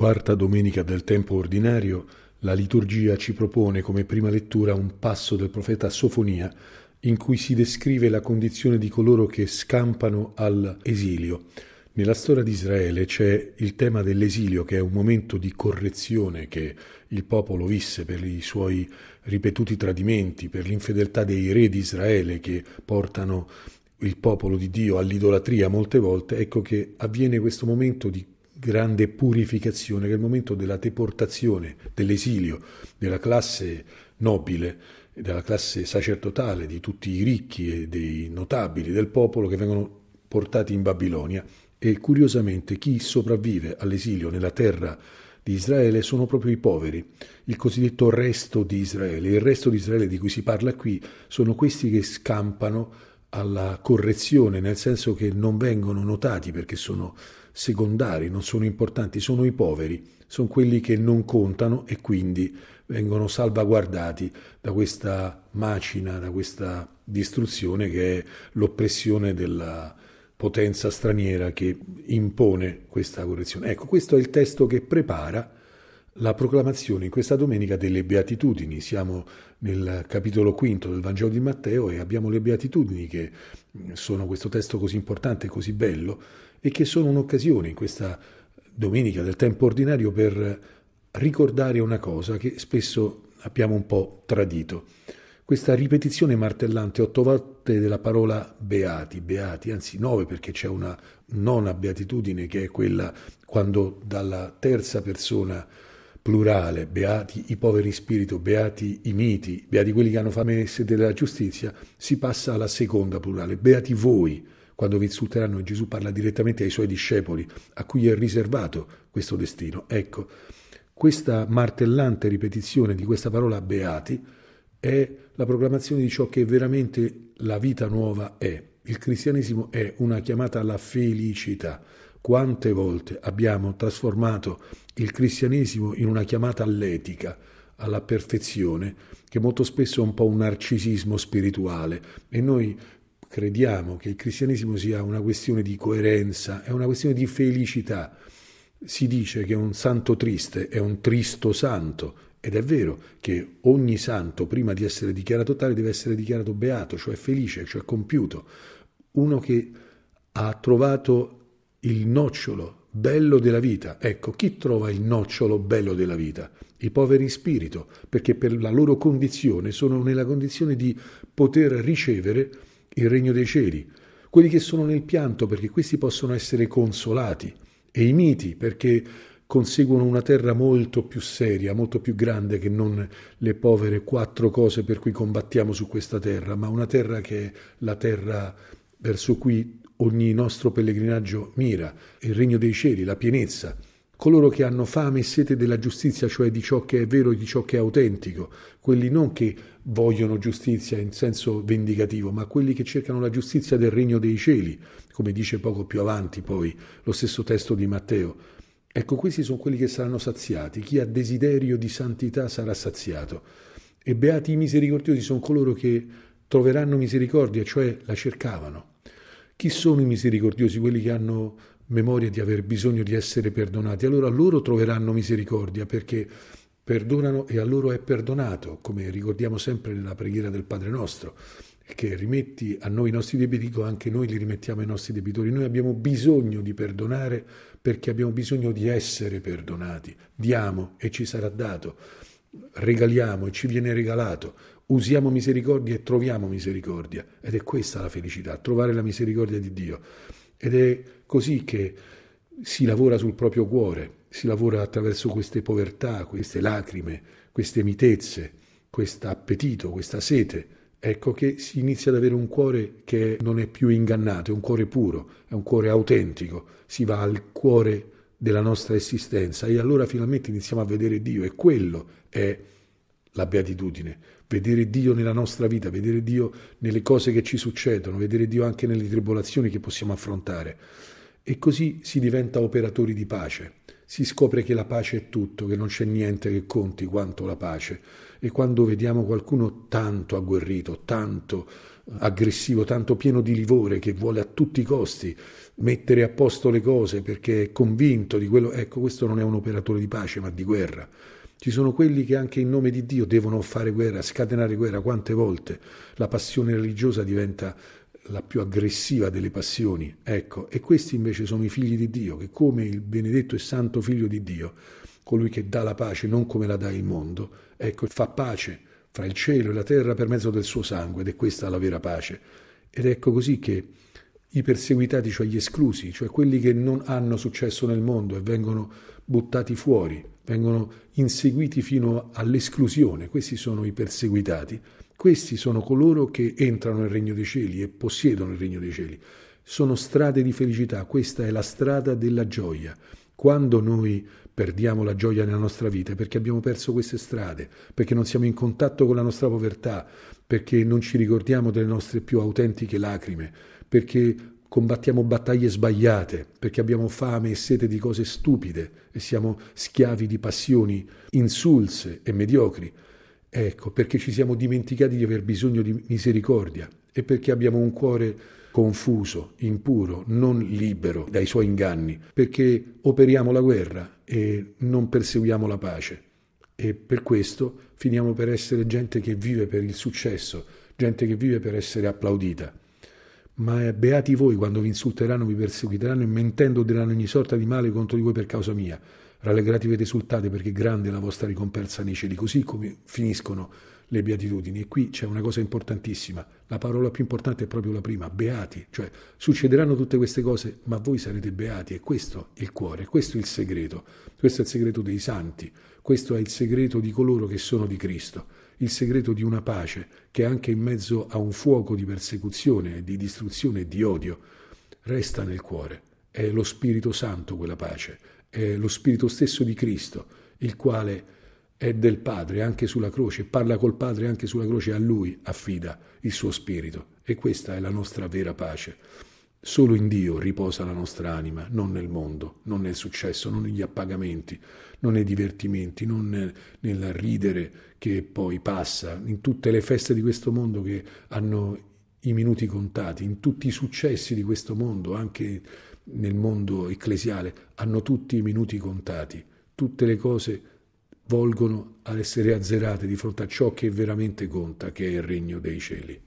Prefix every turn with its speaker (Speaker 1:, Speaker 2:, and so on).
Speaker 1: Quarta domenica del tempo ordinario, la liturgia ci propone come prima lettura un passo del profeta Sofonia in cui si descrive la condizione di coloro che scampano all'esilio. Nella storia di Israele c'è il tema dell'esilio, che è un momento di correzione che il popolo visse per i suoi ripetuti tradimenti, per l'infedeltà dei re di Israele che portano il popolo di Dio all'idolatria molte volte. Ecco che avviene questo momento di grande purificazione, che è il momento della deportazione, dell'esilio della classe nobile, della classe sacerdotale, di tutti i ricchi e dei notabili del popolo che vengono portati in Babilonia. E curiosamente chi sopravvive all'esilio nella terra di Israele sono proprio i poveri, il cosiddetto resto di Israele. Il resto di Israele di cui si parla qui sono questi che scampano alla correzione, nel senso che non vengono notati perché sono secondari, non sono importanti, sono i poveri, sono quelli che non contano e quindi vengono salvaguardati da questa macina, da questa distruzione che è l'oppressione della potenza straniera che impone questa correzione. Ecco, questo è il testo che prepara la proclamazione in questa domenica delle beatitudini. Siamo nel capitolo quinto del Vangelo di Matteo e abbiamo le beatitudini che sono questo testo così importante e così bello e che sono un'occasione in questa domenica del tempo ordinario per ricordare una cosa che spesso abbiamo un po' tradito. Questa ripetizione martellante otto volte della parola beati, beati, anzi nove perché c'è una nona beatitudine che è quella quando dalla terza persona plurale, beati i poveri spirito, beati i miti, beati quelli che hanno fame e sete della giustizia, si passa alla seconda plurale, beati voi, quando vi insulteranno Gesù parla direttamente ai suoi discepoli, a cui è riservato questo destino. Ecco, questa martellante ripetizione di questa parola beati è la proclamazione di ciò che veramente la vita nuova è. Il cristianesimo è una chiamata alla felicità. Quante volte abbiamo trasformato il cristianesimo in una chiamata all'etica, alla perfezione, che molto spesso è un po' un narcisismo spirituale e noi crediamo che il cristianesimo sia una questione di coerenza, è una questione di felicità. Si dice che un santo triste è un tristo santo, ed è vero che ogni santo, prima di essere dichiarato tale, deve essere dichiarato beato, cioè felice, cioè compiuto. Uno che ha trovato il nocciolo bello della vita. Ecco, chi trova il nocciolo bello della vita? I poveri in spirito, perché per la loro condizione sono nella condizione di poter ricevere il regno dei cieli, quelli che sono nel pianto perché questi possono essere consolati, e i miti perché conseguono una terra molto più seria, molto più grande che non le povere quattro cose per cui combattiamo su questa terra, ma una terra che è la terra verso cui ogni nostro pellegrinaggio mira, il regno dei cieli, la pienezza, coloro che hanno fame e sete della giustizia, cioè di ciò che è vero e di ciò che è autentico, quelli non che vogliono giustizia in senso vendicativo, ma quelli che cercano la giustizia del regno dei cieli, come dice poco più avanti poi lo stesso testo di Matteo. Ecco, questi sono quelli che saranno saziati, chi ha desiderio di santità sarà saziato. E beati i misericordiosi sono coloro che troveranno misericordia, cioè la cercavano. Chi sono i misericordiosi, quelli che hanno memoria di aver bisogno di essere perdonati, allora loro troveranno misericordia perché perdonano e a loro è perdonato, come ricordiamo sempre nella preghiera del Padre nostro, che rimetti a noi i nostri debiti, dico anche noi li rimettiamo ai nostri debitori, noi abbiamo bisogno di perdonare perché abbiamo bisogno di essere perdonati, diamo e ci sarà dato, regaliamo e ci viene regalato, usiamo misericordia e troviamo misericordia ed è questa la felicità, trovare la misericordia di Dio. Ed è così che si lavora sul proprio cuore, si lavora attraverso queste povertà, queste lacrime, queste mitezze, questo appetito, questa sete. Ecco che si inizia ad avere un cuore che non è più ingannato, è un cuore puro, è un cuore autentico, si va al cuore della nostra esistenza e allora finalmente iniziamo a vedere Dio e quello è la beatitudine, vedere Dio nella nostra vita, vedere Dio nelle cose che ci succedono, vedere Dio anche nelle tribolazioni che possiamo affrontare. E così si diventa operatori di pace. Si scopre che la pace è tutto, che non c'è niente che conti quanto la pace. E quando vediamo qualcuno tanto agguerrito, tanto eh, aggressivo, tanto pieno di livore, che vuole a tutti i costi mettere a posto le cose perché è convinto di quello, ecco, questo non è un operatore di pace ma di guerra. Ci sono quelli che anche in nome di Dio devono fare guerra, scatenare guerra quante volte. La passione religiosa diventa la più aggressiva delle passioni. Ecco, e questi invece sono i figli di Dio, che come il benedetto e santo figlio di Dio, colui che dà la pace non come la dà il mondo, ecco, fa pace fra il cielo e la terra per mezzo del suo sangue ed è questa la vera pace. Ed ecco così che i perseguitati, cioè gli esclusi, cioè quelli che non hanno successo nel mondo e vengono buttati fuori, vengono inseguiti fino all'esclusione, questi sono i perseguitati, questi sono coloro che entrano nel regno dei cieli e possiedono il regno dei cieli. Sono strade di felicità, questa è la strada della gioia. Quando noi perdiamo la gioia nella nostra vita, perché abbiamo perso queste strade, perché non siamo in contatto con la nostra povertà, perché non ci ricordiamo delle nostre più autentiche lacrime, perché combattiamo battaglie sbagliate, perché abbiamo fame e sete di cose stupide e siamo schiavi di passioni insulse e mediocri. Ecco, perché ci siamo dimenticati di aver bisogno di misericordia, e perché abbiamo un cuore confuso, impuro, non libero dai suoi inganni, perché operiamo la guerra e non perseguiamo la pace. E per questo finiamo per essere gente che vive per il successo, gente che vive per essere applaudita. Ma eh, beati voi quando vi insulteranno, vi perseguiteranno e mentendo diranno ogni sorta di male contro di voi per causa mia. Rallegratevi ed esultate perché grande è la vostra ricompensa nei cieli, così come finiscono le beatitudini. E qui c'è una cosa importantissima, la parola più importante è proprio la prima, beati, cioè succederanno tutte queste cose, ma voi sarete beati e questo è il cuore, questo è il segreto, questo è il segreto dei santi, questo è il segreto di coloro che sono di Cristo, il segreto di una pace che anche in mezzo a un fuoco di persecuzione, di distruzione e di odio, resta nel cuore. È lo Spirito Santo quella pace, è lo Spirito stesso di Cristo, il quale è del Padre anche sulla croce, parla col Padre anche sulla croce, a Lui affida il suo spirito e questa è la nostra vera pace. Solo in Dio riposa la nostra anima, non nel mondo, non nel successo, non negli appagamenti, non nei divertimenti, non nel, nel ridere che poi passa, in tutte le feste di questo mondo che hanno i minuti contati, in tutti i successi di questo mondo, anche nel mondo ecclesiale, hanno tutti i minuti contati, tutte le cose volgono ad essere azzerate di fronte a ciò che veramente conta, che è il regno dei cieli.